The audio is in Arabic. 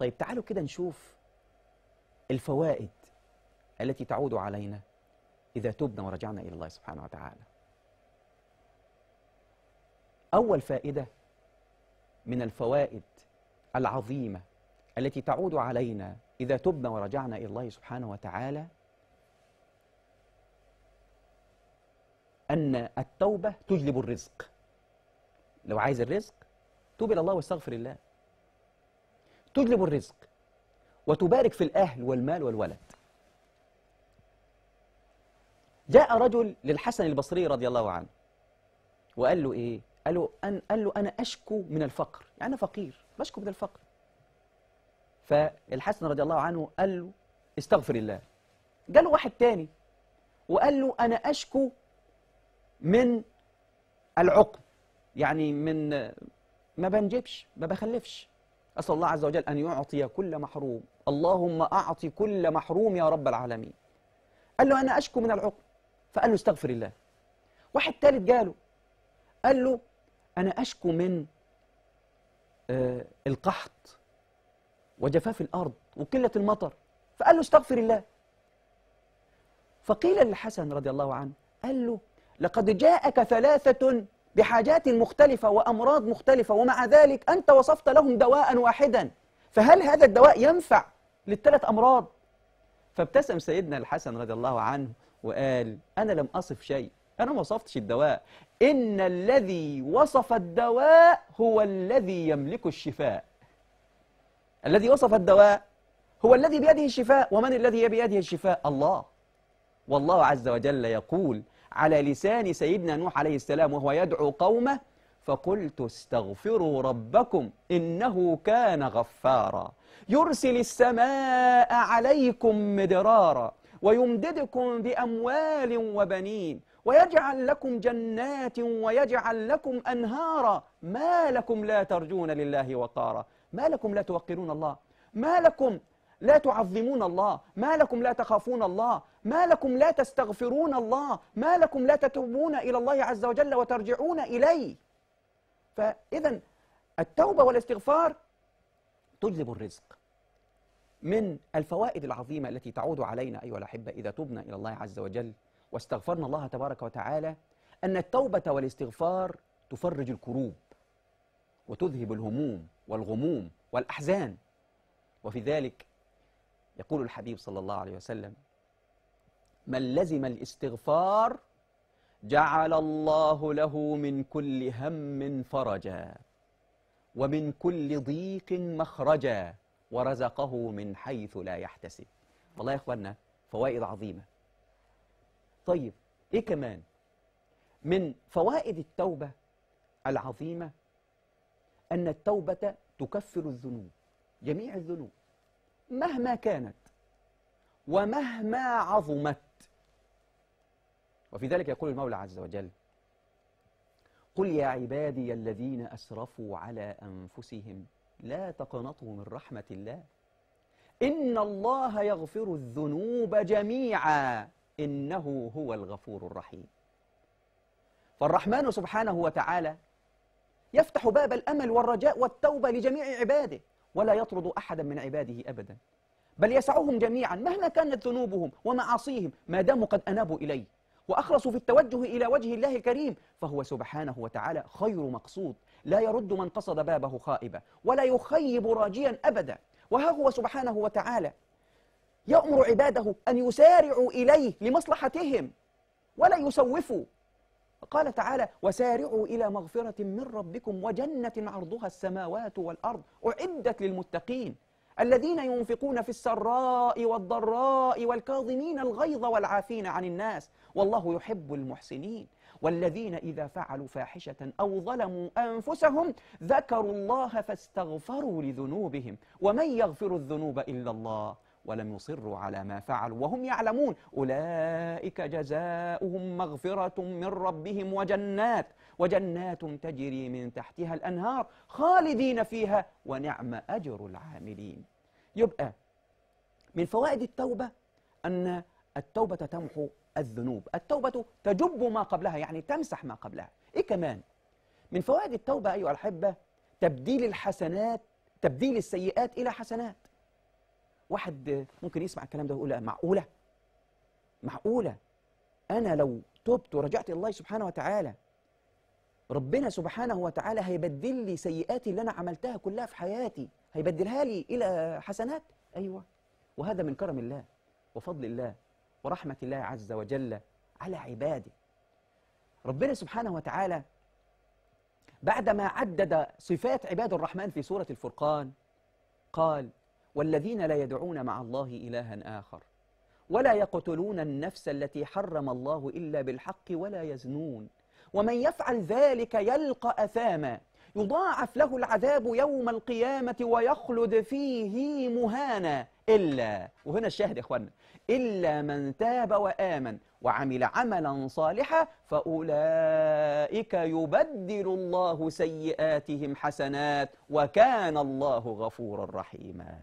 طيب تعالوا كده نشوف الفوائد التي تعود علينا إذا تبنا ورجعنا إلى الله سبحانه وتعالى أول فائدة من الفوائد العظيمة التي تعود علينا إذا تبنا ورجعنا إلى الله سبحانه وتعالى أن التوبة تجلب الرزق لو عايز الرزق توب إلى الله واستغفر الله تجلب الرزق وتبارك في الأهل والمال والولد جاء رجل للحسن البصري رضي الله عنه وقال له إيه؟ قال له, أن قال له أنا أشكو من الفقر يعني أنا فقير بشكو من الفقر فالحسن رضي الله عنه قال له استغفر الله له واحد تاني وقال له أنا أشكو من العقم يعني من ما بنجبش ما بخلفش أسأل الله عز وجل أن يعطي كل محروم اللهم أعطي كل محروم يا رب العالمين قال له أنا أشكو من العقم فقال له استغفر الله واحد ثالث جاله قال له أنا أشكو من آه القحط وجفاف الأرض وقلة المطر فقال له استغفر الله فقيل للحسن رضي الله عنه قال له لقد جاءك ثلاثة بحاجات مختلفة وأمراض مختلفة ومع ذلك أنت وصفت لهم دواء واحدا فهل هذا الدواء ينفع للثلاث أمراض؟ فابتسم سيدنا الحسن رضي الله عنه وقال أنا لم أصف شيء أنا ما وصفتش الدواء إن الذي وصف الدواء هو الذي يملك الشفاء الذي وصف الدواء هو الذي بيده الشفاء ومن الذي بيده الشفاء الله والله عز وجل يقول على لسان سيدنا نوح عليه السلام وهو يدعو قومه فقلت استغفروا ربكم إنه كان غفارا يرسل السماء عليكم مدرارا ويمددكم بأموال وبنين ويجعل لكم جنات ويجعل لكم أنهارا ما لكم لا ترجون لله وقارا ما لكم لا توقرون الله ما لكم لا تعظمون الله ما لكم لا تخافون الله ما لكم لا تستغفرون الله ما لكم لا تتوبون إلى الله عز وجل وترجعون إليه فإذا التوبة والاستغفار تجلب الرزق من الفوائد العظيمة التي تعود علينا أيها الأحبة إذا تبنا إلى الله عز وجل واستغفرنا الله تبارك وتعالى أن التوبة والاستغفار تفرج الكروب وتذهب الهموم والغموم والأحزان وفي ذلك يقول الحبيب صلى الله عليه وسلم من لزم الاستغفار جعل الله له من كل هم فرجا ومن كل ضيق مخرجا ورزقه من حيث لا يحتسب والله يا إخواننا فوائد عظيمة طيب إيه كمان من فوائد التوبة العظيمة أن التوبة تكفر الذنوب جميع الذنوب مهما كانت ومهما عظمت وفي ذلك يقول المولى عز وجل قل يا عبادي الذين أسرفوا على أنفسهم لا تقنطوا من رحمة الله إن الله يغفر الذنوب جميعا إنه هو الغفور الرحيم فالرحمن سبحانه وتعالى يفتح باب الأمل والرجاء والتوبة لجميع عباده ولا يطرد أحدا من عباده أبدا بل يسعهم جميعا مهما كانت ذنوبهم ومعاصيهم ما داموا قد أنابوا إليه وأخلصوا في التوجه إلى وجه الله الكريم فهو سبحانه وتعالى خير مقصود لا يرد من قصد بابه خائبا ولا يخيب راجيا أبدا وها هو سبحانه وتعالى يأمر عباده أن يسارعوا إليه لمصلحتهم ولا يسوفوا قال تعالى وسارعوا إلى مغفرة من ربكم وجنة عرضها السماوات والأرض أعدت للمتقين الذين ينفقون في السراء والضراء والكاظمين الغيظ والعافين عن الناس والله يحب المحسنين والذين إذا فعلوا فاحشة أو ظلموا أنفسهم ذكروا الله فاستغفروا لذنوبهم ومن يغفر الذنوب إلا الله ولم يصروا على ما فعلوا وهم يعلمون أولئك جزاؤهم مغفرة من ربهم وجنات وجنات تجري من تحتها الأنهار خالدين فيها ونعم أجر العاملين يبقى من فوائد التوبة أن التوبة تمحو الذنوب التوبة تجب ما قبلها يعني تمسح ما قبلها إيه كمان؟ من فوائد التوبة أيها الأحبة تبديل الحسنات تبديل السيئات إلى حسنات واحد ممكن يسمع الكلام ده ويقول معقولة معقولة أنا لو تبت ورجعت إلى الله سبحانه وتعالى ربنا سبحانه وتعالى هيبدل لي سيئاتي اللي أنا عملتها كلها في حياتي هيبدلها لي إلى حسنات أيوة وهذا من كرم الله وفضل الله ورحمة الله عز وجل على عباده ربنا سبحانه وتعالى بعدما عدد صفات عباد الرحمن في سورة الفرقان قال والذين لا يدعون مع الله إلها آخر ولا يقتلون النفس التي حرم الله إلا بالحق ولا يزنون ومن يفعل ذلك يلقى أثاما يضاعف له العذاب يوم القيامة ويخلد فيه مهانا إلا وهنا الشاهد يا إخوانا إلا من تاب وآمن وعمل عملا صالحا فأولئك يبدل الله سيئاتهم حسنات وكان الله غفورا رحيما